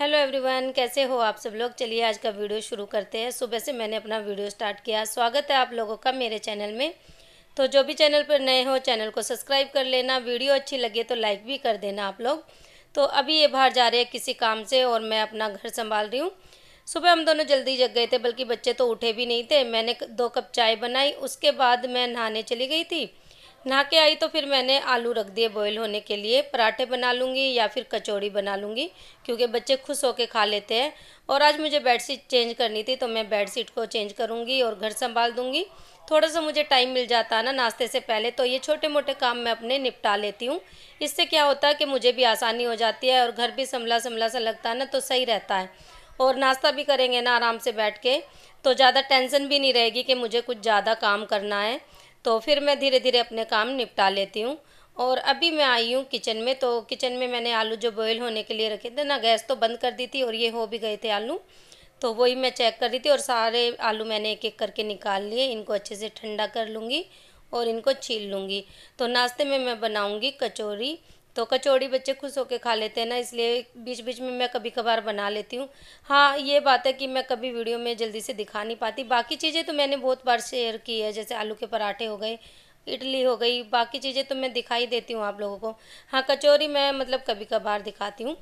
hello everyone कैसे हो आप सब लोग चलिए आज का वीडियो शुरू करते हैं सुबह से मैंने अपना वीडियो स्टार्ट किया स्वागत है आप लोगों का मेरे चैनल में तो जो भी चैनल पर नए हो चैनल को सब्सक्राइब कर लेना वीडियो अच्छी लगे तो लाइक भी कर देना आप लोग तो अभी ये बाहर जा रहे हैं किसी काम से और मैं अपना घर संभाल रही हूँ सुबह हम दोनों जल्दी जग गए थे बल्कि बच्चे तो उठे भी नहीं थे मैंने दो कप चाय बनाई उसके बाद मैं नहाने चली गई थी नहा के आई तो फिर मैंने आलू रख दिए बॉईल होने के लिए पराठे बना लूँगी या फिर कचौड़ी बना लूँगी क्योंकि बच्चे खुश होकर खा लेते हैं और आज मुझे बेडशीट चेंज करनी थी तो मैं बेडशीट को चेंज करूँगी और घर संभाल दूँगी थोड़ा सा मुझे टाइम मिल जाता है ना नाश्ते से पहले तो ये छोटे मोटे काम मैं अपने निपटा लेती हूँ इससे क्या होता है कि मुझे भी आसानी हो जाती है और घर भी संभला संभला सा लगता है ना तो सही रहता है और नाश्ता भी करेंगे ना आराम से बैठ के तो ज़्यादा टेंशन भी नहीं रहेगी कि मुझे कुछ ज़्यादा काम करना है तो फिर मैं धीरे धीरे अपने काम निपटा लेती हूँ और अभी मैं आई हूँ किचन में तो किचन में मैंने आलू जो बॉयल होने के लिए रखे थे ना गैस तो बंद कर दी थी और ये हो भी गए थे आलू तो वही मैं चेक कर रही थी और सारे आलू मैंने एक एक करके निकाल लिए इनको अच्छे से ठंडा कर लूँगी और इनको छील लूँगी तो नाश्ते में मैं बनाऊँगी कचौरी तो कचौड़ी बच्चे खुश होकर खा लेते हैं ना इसलिए बीच बीच में मैं कभी कभार बना लेती हूँ हाँ ये बात है कि मैं कभी वीडियो में जल्दी से दिखा नहीं पाती बाकी चीज़ें तो मैंने बहुत बार शेयर की है जैसे आलू के पराठे हो गए इडली हो गई बाकी चीज़ें तो मैं दिखाई देती हूँ आप लोगों को हाँ कचौरी मैं मतलब कभी कभार दिखाती हूँ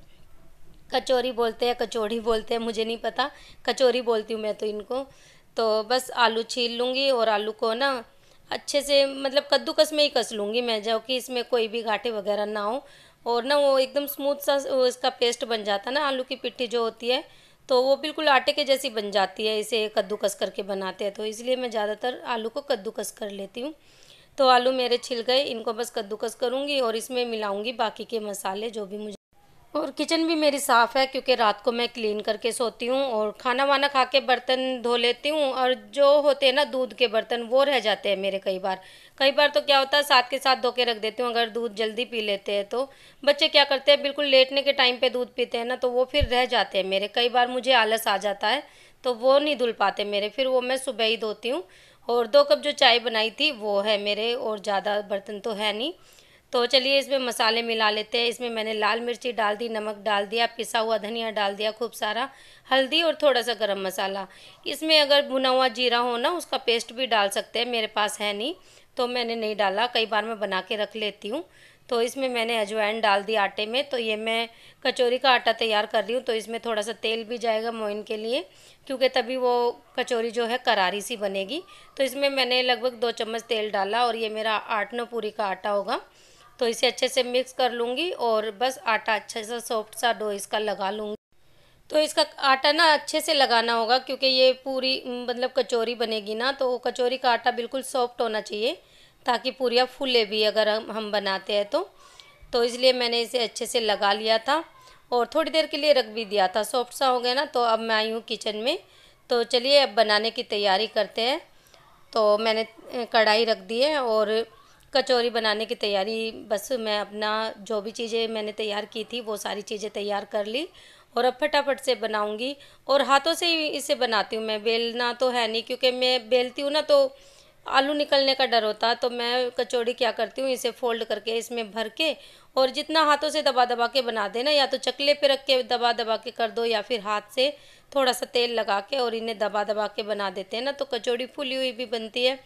कचौरी बोलते हैं कचौड़ी बोलते हैं मुझे नहीं पता कचौरी बोलती हूँ मैं तो इनको तो बस आलू छील लूँगी और आलू को ना अच्छे से मतलब कद्दूकस में ही कस लूँगी मैं जो कि इसमें कोई भी घाटे वगैरह ना हो और ना वो एकदम स्मूथ सा इसका पेस्ट बन जाता है ना आलू की पिट्ठी जो होती है तो वो बिल्कुल आटे के जैसी बन जाती है इसे कद्दूकस करके बनाते हैं तो इसलिए मैं ज़्यादातर आलू को कद्दूकस कर लेती हूँ तो आलू मेरे छिल गए इनको बस कद्दूकस करूँगी और इसमें मिलाऊँगी बाकी के मसाले जो भी मुझे और किचन भी मेरी साफ़ है क्योंकि रात को मैं क्लीन करके सोती हूँ और खाना वाना खा के बर्तन धो लेती हूँ और जो होते हैं ना दूध के बर्तन वो रह जाते हैं मेरे कई बार कई बार तो क्या होता है साथ के साथ धो के रख देती हूँ अगर दूध जल्दी पी लेते हैं तो बच्चे क्या करते हैं बिल्कुल लेटने के टाइम पर दूध पीते हैं ना तो वो फिर रह जाते हैं मेरे कई बार मुझे आलस आ जाता है तो वो नहीं धुल पाते मेरे फिर वो मैं सुबह ही धोती हूँ और दो कप जो चाय बनाई थी वो है मेरे और ज़्यादा बर्तन तो है नहीं तो चलिए इसमें मसाले मिला लेते हैं इसमें मैंने लाल मिर्ची डाल दी नमक डाल दिया पिसा हुआ धनिया डाल दिया खूब सारा हल्दी और थोड़ा सा गरम मसाला इसमें अगर भुना हुआ जीरा हो ना उसका पेस्ट भी डाल सकते हैं मेरे पास है नहीं तो मैंने नहीं डाला कई बार मैं बना के रख लेती हूँ तो इसमें मैंने अजवाइन डाल दी आटे में तो ये मैं कचौरी का आटा तैयार कर रही हूँ तो इसमें थोड़ा सा तेल भी जाएगा मोइन के लिए क्योंकि तभी वो कचौरी जो है करारी सी बनेगी तो इसमें मैंने लगभग दो चम्मच तेल डाला और ये मेरा आठ नौ पूरी का आटा होगा तो इसे अच्छे से मिक्स कर लूँगी और बस आटा अच्छे से सॉफ्ट सा डो इसका लगा लूँगी तो इसका आटा ना अच्छे से लगाना होगा क्योंकि ये पूरी मतलब कचौरी बनेगी ना तो कचौरी का आटा बिल्कुल सॉफ्ट होना चाहिए ताकि पूरियाँ फूले भी अगर हम हम बनाते हैं तो तो इसलिए मैंने इसे अच्छे से लगा लिया था और थोड़ी देर के लिए रख भी दिया था सॉफ्ट सा हो गया ना तो अब मैं आई हूँ किचन में तो चलिए अब बनाने की तैयारी करते हैं तो मैंने कढ़ाई रख दी है और कचौरी बनाने की तैयारी बस मैं अपना जो भी चीज़ें मैंने तैयार की थी वो सारी चीज़ें तैयार कर ली और अब फटाफट से बनाऊंगी और हाथों से ही इसे बनाती हूँ मैं बेलना तो है नहीं क्योंकि मैं बेलती हूँ ना तो आलू निकलने का डर होता है तो मैं कचौड़ी क्या करती हूँ इसे फोल्ड करके इसमें भर के और जितना हाथों से दबा दबा के बना देना या तो चकले पे रख के दबा दबा के कर दो या फिर हाथ से थोड़ा सा तेल लगा के और इन्हें दबा दबा के बना देते हैं ना तो कचौड़ी फूली हुई भी बनती है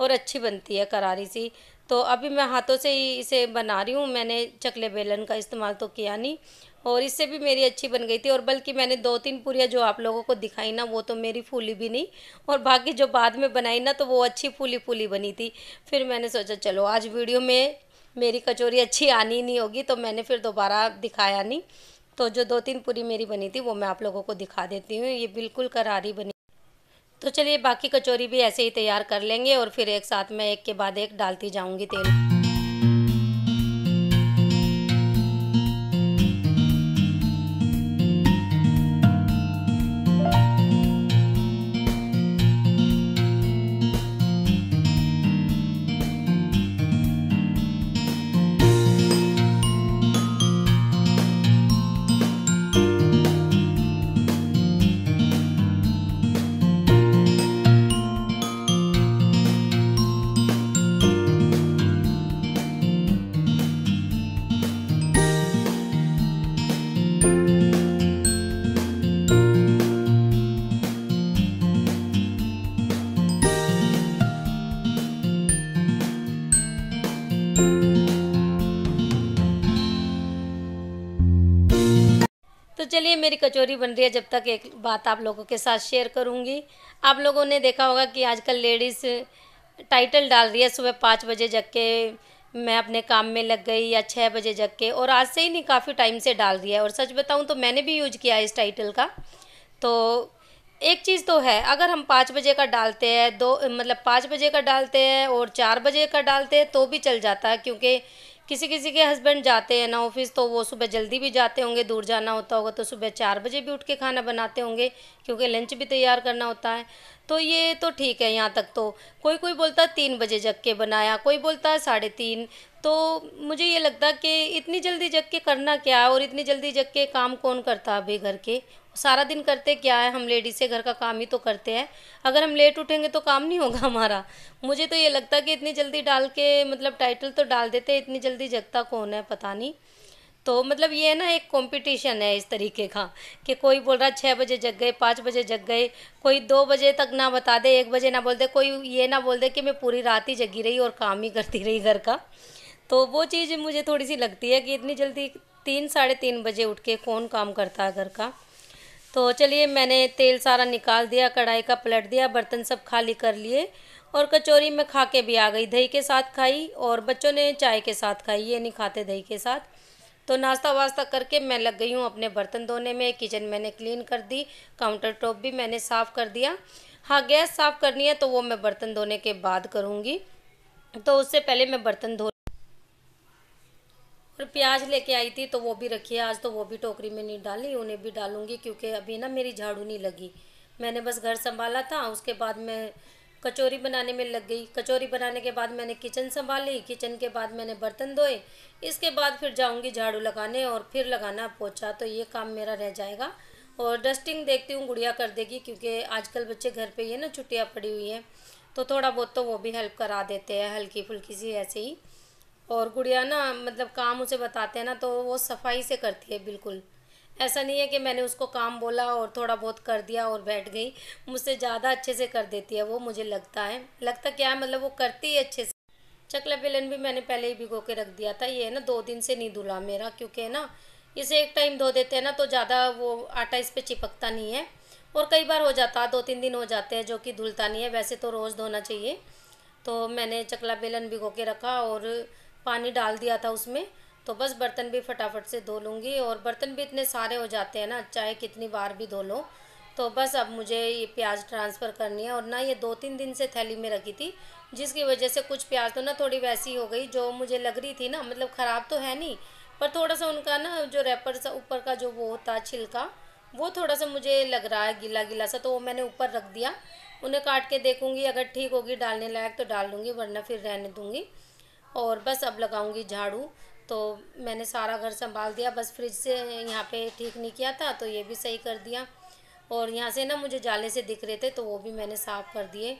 और अच्छी बनती है करारी सी तो अभी मैं हाथों से ही इसे बना रही हूँ मैंने चकले बेलन का इस्तेमाल तो किया नहीं और इससे भी मेरी अच्छी बन गई थी और बल्कि मैंने दो तीन पूरियाँ जो आप लोगों को दिखाई ना वो तो मेरी फूली भी नहीं और बाकी जो बाद में बनाई ना तो वो अच्छी फूली फूली बनी थी फिर मैंने सोचा चलो आज वीडियो में मेरी कचौरी अच्छी आनी नहीं होगी तो मैंने फिर दोबारा दिखाया नहीं तो जो दो तीन पूरी मेरी बनी थी वो मैं आप लोगों को दिखा देती हूँ ये बिल्कुल करारी बनी तो चलिए बाकी कचौरी भी ऐसे ही तैयार कर लेंगे और फिर एक साथ में एक के बाद एक डालती जाऊँगी तेल तो चलिए मेरी कचौरी बन रही है जब तक एक बात आप लोगों के साथ शेयर करूँगी आप लोगों ने देखा होगा कि आजकल लेडीज़ टाइटल डाल रही है सुबह पाँच बजे जग के मैं अपने काम में लग गई या छः बजे जग के और आज से ही नहीं काफ़ी टाइम से डाल रही है और सच बताऊँ तो मैंने भी यूज किया इस टाइटल का तो एक चीज़ तो है अगर हम पाँच बजे का डालते हैं दो मतलब पाँच बजे का डालते हैं और चार बजे का डालते हैं तो भी चल जाता है क्योंकि किसी किसी के हस्बैंड जाते हैं ना ऑफिस तो वो सुबह जल्दी भी जाते होंगे दूर जाना होता होगा तो सुबह चार बजे भी उठ के खाना बनाते होंगे क्योंकि लंच भी तैयार करना होता है तो ये तो ठीक है यहाँ तक तो कोई कोई बोलता है तीन बजे जग के बनाया कोई बोलता है साढ़े तीन तो मुझे ये लगता कि इतनी जल्दी जग के करना क्या है और इतनी जल्दी जग के काम कौन करता है अभी घर के सारा दिन करते क्या है हम लेडीज से घर का काम ही तो करते हैं अगर हम लेट उठेंगे तो काम नहीं होगा हमारा मुझे तो ये लगता कि इतनी जल्दी डाल के मतलब टाइटल तो डाल देते इतनी जल्दी जगता कौन है पता नहीं तो मतलब ये ना एक कंपटीशन है इस तरीके का कि कोई बोल रहा छः बजे जग गए पाँच बजे जग गए कोई दो बजे तक ना बता दे एक बजे ना बोल दे कोई ये ना बोल दे कि मैं पूरी रात ही जगी रही और काम ही करती रही घर का तो वो चीज़ मुझे थोड़ी सी लगती है कि इतनी जल्दी तीन साढ़े तीन बजे उठ के कौन काम करता है घर का तो चलिए मैंने तेल सारा निकाल दिया कढ़ाई का पलट दिया बर्तन सब खाली कर लिए और कचौरी में खा के भी आ गई दही के साथ खाई और बच्चों ने चाय के साथ खाई ये नहीं खाते दही के साथ तो नाश्ता वास्ता करके मैं लग गई हूँ अपने बर्तन धोने में किचन मैंने क्लीन कर दी काउंटर टॉप भी मैंने साफ़ कर दिया हाँ गैस साफ़ करनी है तो वो मैं बर्तन धोने के बाद करूँगी तो उससे पहले मैं बर्तन धो और प्याज लेके आई थी तो वो भी रखी है आज तो वो भी टोकरी में नहीं डाली उन्हें भी डालूंगी क्योंकि अभी ना मेरी झाड़ू नहीं लगी मैंने बस घर संभाला था उसके बाद मैं कचौरी बनाने में लग गई कचौरी बनाने के बाद मैंने किचन संभाली किचन के बाद मैंने बर्तन धोए इसके बाद फिर जाऊंगी झाड़ू लगाने और फिर लगाना पोछा तो ये काम मेरा रह जाएगा और डस्टिंग देखती हूँ गुड़िया कर देगी क्योंकि आजकल बच्चे घर पे ही है ना छुट्टियाँ पड़ी हुई हैं तो थोड़ा बहुत तो वो भी हेल्प करा देते हैं हल्की फुल्की सी ऐसे ही और गुड़िया ना मतलब काम उसे बताते हैं ना तो वो सफाई से करती है बिल्कुल ऐसा नहीं है कि मैंने उसको काम बोला और थोड़ा बहुत कर दिया और बैठ गई मुझसे ज़्यादा अच्छे से कर देती है वो मुझे लगता है लगता क्या है मतलब वो करती ही अच्छे से चकला बेलन भी मैंने पहले ही भिगो के रख दिया था ये है ना दो दिन से नहीं धुला मेरा क्योंकि है ना इसे एक टाइम धो देते हैं ना तो ज़्यादा वो आटा इस पर चिपकता नहीं है और कई बार हो जाता है दो तीन दिन हो जाते हैं जो कि धुलता नहीं है वैसे तो रोज़ धोना चाहिए तो मैंने चकला बेलन भिगो के रखा और पानी डाल दिया था उसमें तो बस बर्तन भी फटाफट से धो लूँगी और बर्तन भी इतने सारे हो जाते हैं ना चाहे कितनी बार भी धो लो तो बस अब मुझे ये प्याज ट्रांसफ़र करनी है और ना ये दो तीन दिन से थैली में रखी थी जिसकी वजह से कुछ प्याज तो ना थोड़ी वैसी हो गई जो मुझे लग रही थी ना मतलब ख़राब तो है नहीं पर थोड़ा सा उनका ना जो रैपर सा ऊपर का जो वो होता छिलका वो थोड़ा सा मुझे लग रहा है गीला गीला सा तो वो मैंने ऊपर रख दिया उन्हें काट के देखूँगी अगर ठीक होगी डालने लायक तो डाल लूँगी वरना फिर रहने दूँगी और बस अब लगाऊंगी झाड़ू तो मैंने सारा घर संभाल दिया बस फ्रिज से यहाँ पे ठीक नहीं किया था तो ये भी सही कर दिया और यहाँ से ना मुझे जाले से दिख रहे थे तो वो भी मैंने साफ़ कर दिए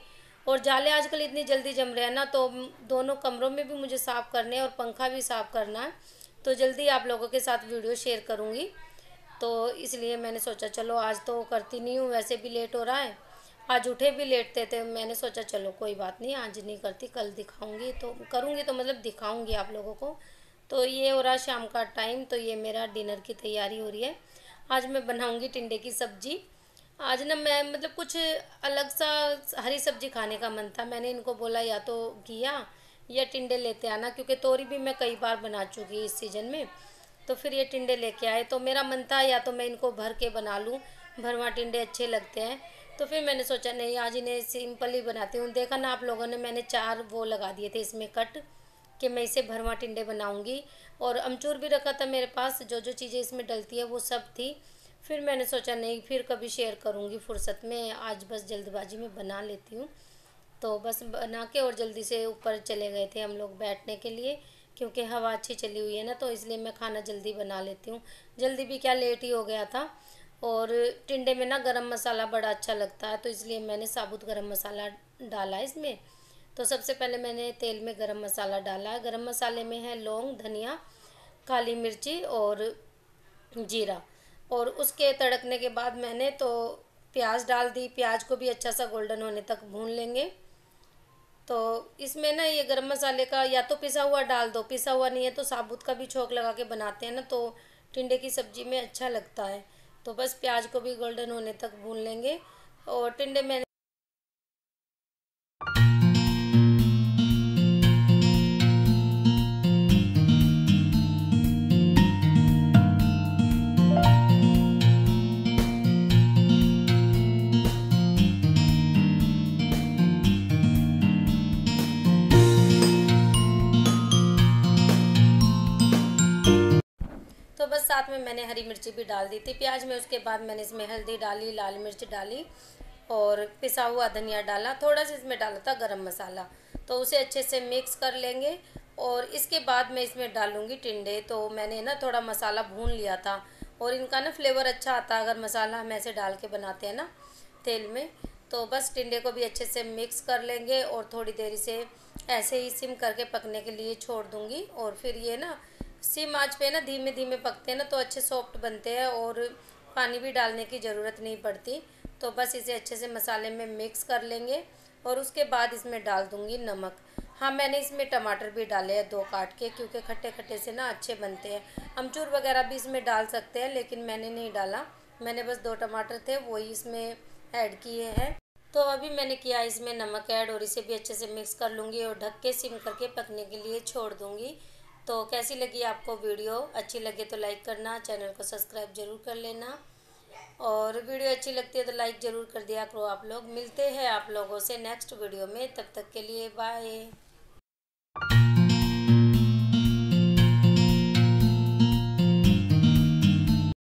और जाले आजकल इतनी जल्दी जम रहे हैं ना तो दोनों कमरों में भी मुझे साफ़ करने और पंखा भी साफ़ करना है तो जल्दी आप लोगों के साथ वीडियो शेयर करूँगी तो इसलिए मैंने सोचा चलो आज तो करती नहीं हूँ वैसे भी लेट हो रहा है आज उठे भी लेटते थे, मैंने सोचा चलो कोई बात नहीं आज नहीं करती कल दिखाऊंगी तो करूँगी तो मतलब दिखाऊँगी आप लोगों को तो ये हो रहा शाम का टाइम तो ये मेरा डिनर की तैयारी हो रही है आज मैं बनाऊँगी टिंडे की सब्ज़ी आज ना मैं मतलब कुछ अलग सा हरी सब्ज़ी खाने का मन था मैंने इनको बोला या तो घिया या टिंडे लेते आना क्योंकि तोरी भी मैं कई बार बना चुकी इस सीज़न में तो फिर ये टिंडे लेके आए तो मेरा मन था या तो मैं इनको भर के बना लूँ भरवा टिंडे अच्छे लगते हैं तो फिर मैंने सोचा नहीं आज इन्हें सिंपल ही बनाती हूँ देखा ना आप लोगों ने मैंने चार वो लगा दिए थे इसमें कट कि मैं इसे भरवा टिंडे बनाऊँगी और अमचूर भी रखा था मेरे पास जो जो चीज़ें इसमें डलती है वो सब थी फिर मैंने सोचा नहीं फिर कभी शेयर करूँगी फुर्सत में आज बस जल्दबाजी में बना लेती हूँ तो बस बना के और जल्दी से ऊपर चले गए थे हम लोग बैठने के लिए क्योंकि हवा अच्छी चली हुई है ना तो इसलिए मैं खाना जल्दी बना लेती हूँ जल्दी भी क्या लेट ही हो गया था और टिंडे में ना गरम मसाला बड़ा अच्छा लगता है तो इसलिए मैंने साबुत गरम मसाला डाला इसमें तो सबसे पहले मैंने तेल में गरम मसाला डाला गरम मसाले में है लौंग धनिया काली मिर्ची और जीरा और उसके तड़कने के बाद मैंने तो प्याज डाल दी प्याज को भी अच्छा सा गोल्डन होने तक भून लेंगे तो इसमें ना ये गरम मसाले का या तो पिसा हुआ डाल दो पिसा हुआ नहीं है तो साबुत का भी छोंक लगा के बनाते हैं ना तो टिंडे की सब्ज़ी में अच्छा लगता है तो बस प्याज को भी गोल्डन होने तक भून लेंगे और टिंडे मैंने साथ में मैंने हरी मिर्ची भी डाल दी थी प्याज में उसके बाद मैंने इसमें हल्दी डाली लाल मिर्च डाली और पिसा हुआ धनिया डाला थोड़ा सा इसमें डाला था गरम मसाला तो उसे अच्छे से मिक्स कर लेंगे और इसके बाद मैं इसमें डालूंगी टिंडे तो मैंने ना थोड़ा मसाला भून लिया था और इनका ना फ्लेवर अच्छा आता है अगर मसाला हम ऐसे डाल के बनाते हैं ना तेल में तो बस टिंडे को भी अच्छे से मिक्स कर लेंगे और थोड़ी देर से ऐसे ही सिम करके पकने के लिए छोड़ दूँगी और फिर ये ना सिम आँच पे ना धीमे धीमे पकते हैं ना तो अच्छे सॉफ्ट बनते हैं और पानी भी डालने की ज़रूरत नहीं पड़ती तो बस इसे अच्छे से मसाले में मिक्स कर लेंगे और उसके बाद इसमें डाल दूँगी नमक हाँ मैंने इसमें टमाटर भी डाले हैं दो काट के क्योंकि खट्टे खट्टे से ना अच्छे बनते हैं अमचूर वगैरह भी इसमें डाल सकते हैं लेकिन मैंने नहीं डाला मैंने बस दो टमाटर थे वही इसमें ऐड किए हैं तो अभी मैंने किया इसमें नमक ऐड और इसे भी अच्छे से मिक्स कर लूँगी और ढक के सिम करके पकने के लिए छोड़ दूँगी तो कैसी लगी आपको वीडियो अच्छी लगे तो लाइक करना चैनल को सब्सक्राइब ज़रूर कर लेना और वीडियो अच्छी लगती है तो लाइक ज़रूर कर दिया करो आप लोग मिलते हैं आप लोगों से नेक्स्ट वीडियो में तब तक के लिए बाय